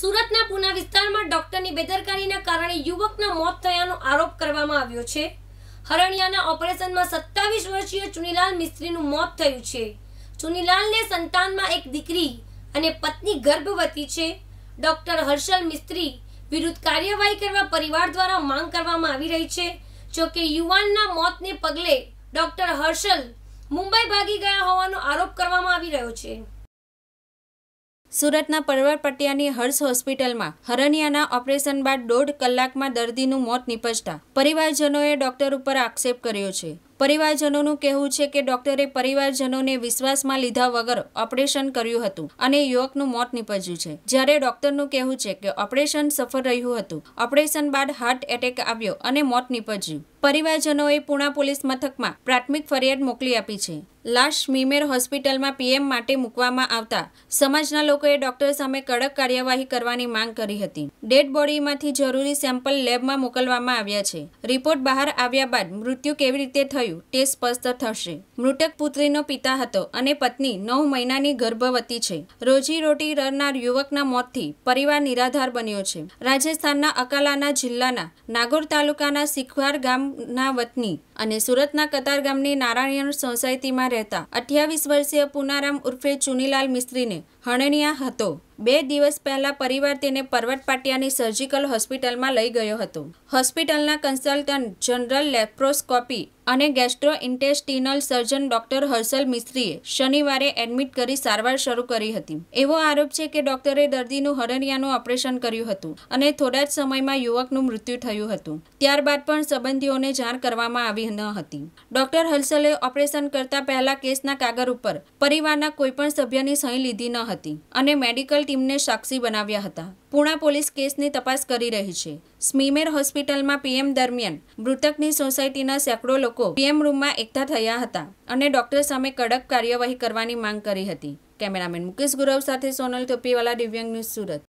સુરતના પુના વિસ્તારમાં ડોક્ટરની બેદરકારીના કારણે યુવકના મોત થયાનો આરોપ કરવામાં આવ્યો છે હરણિયાના ઓપરેશનમાં સત્તાવીસ વર્ષીય ચુનીલાલ મિસ્ત્રીનું મોત થયું છે ચુનીલાલને સંતાનમાં એક દીકરી અને પત્ની ગર્ભવતી છે ડોક્ટર હર્ષલ મિસ્ત્રી વિરુદ્ધ કાર્યવાહી કરવા પરિવાર દ્વારા માંગ કરવામાં આવી રહી છે જોકે યુવાનના મોતને પગલે ડોક્ટર હર્ષલ મુંબઈ ભાગી ગયા હોવાનો આરોપ કરવામાં આવી રહ્યો છે સુરતના પરવર પટિયાની હર્ષ હોસ્પિટલમાં હરણિયાના ઓપરેશન બાદ દોઢ કલાકમાં દર્દીનું મોત નિપજતા પરિવારજનોએ ડોક્ટર ઉપર આક્ષેપ કર્યો છે પરિવારજનોનું કહેવું છે કે ડોક્ટરે પરિવારજનોને વિશ્વાસમાં લીધા વગર ઓપરેશન કર્યું હતું અને યુવકનું મોત નિપજ્યું છે જ્યારે ડોક્ટરનું કહેવું છે કે ઓપરેશન સફળ રહ્યું હતું ઓપરેશન બાદ હાર્ટ એટેક આવ્યો અને મોત નિપજ્યું પરિવારજનોએ પુણા પોલીસ મથકમાં પ્રાથમિક ફરિયાદ મોકલી આપી છે લાશ મીમેર હોસ્પિટલમાં પીએમ માટે મૂકવામાં આવતા સમાજના લોકોએ ડોક્ટર સામે કડક કાર્યવાહી કરવાની માંગ કરી હતી ડેડ બોડીમાંથી જરૂરી સેમ્પલ લેબમાં મોકલવામાં આવ્યા છે રિપોર્ટ બહાર આવ્યા બાદ મૃત્યુ કેવી રીતે થયું તે સ્પષ્ટ થશે મૃતક પુત્રીનો પિતા હતો અને પત્ની નવ મહિનાની ગર્ભવતી છે રોજીરોટી રરનાર યુવકના મોતથી પરિવાર નિરાધાર બન્યો છે રાજસ્થાનના અકાલાના જિલ્લાના નાગોર તાલુકાના સિખવાર ગામના વતની અને સુરતના કતાર ગામની નારાયણ સોસાયટીમાં રહેતા અઠ્યાવીસ વર્ષીય પુનારામ ઉર્ફે ચુનીલાલ મિસ્ત્રીને હણનિયા હતો બે દિવસ પહેલા પરિવાર તેને પરવટ પાટિયાની સર્જિકલ હોસ્પિટલમાં લઈ ગયો હતો હોસ્પિટલના કન્સલ્ટન્ટ જનરલ લેપ્રોસ્કોપી અને ગેસ્ટ્રોઇન્ટેસ્ટિનલ સર્જન ડોક્ટર હર્ષલ મિસ્ત્રીએ શનિવારે એડમિટ કરી સારવાર શરૂ કરી હતી એવો આરોપ છે કે ડોક્ટરે દર્દીનું હરણિયાનું ઓપરેશન કર્યું હતું અને થોડા જ સમયમાં યુવકનું મૃત્યુ થયું હતું ત્યારબાદ પણ સંબંધીઓને જાણ કરવામાં આવી ન હતી ડોક્ટર હર્ષલે ઓપરેશન કરતા પહેલા કેસના કાગળ ઉપર પરિવારના કોઈપણ સભ્યની સહી લીધી ન હતી અને મેડિકલ ટીમને સાક્ષી બનાવ્યા હતા પૂણા પોલીસ કેસની તપાસ કરી રહી છે સ્મીમેર હોસ્પિટલમાં પીએમ દરમિયાન મૃતકની સોસાયટીના સેંકડો લોકો પીએમ રૂમમાં એકઠા થયા હતા અને ડોક્ટર સામે કડક કાર્યવાહી કરવાની માંગ કરી હતી કેમેરામેન મુકેશ ગુરવ સાથે સોનલ તોપીવાલા દિવ્યાંગ ન્યૂઝ સુરત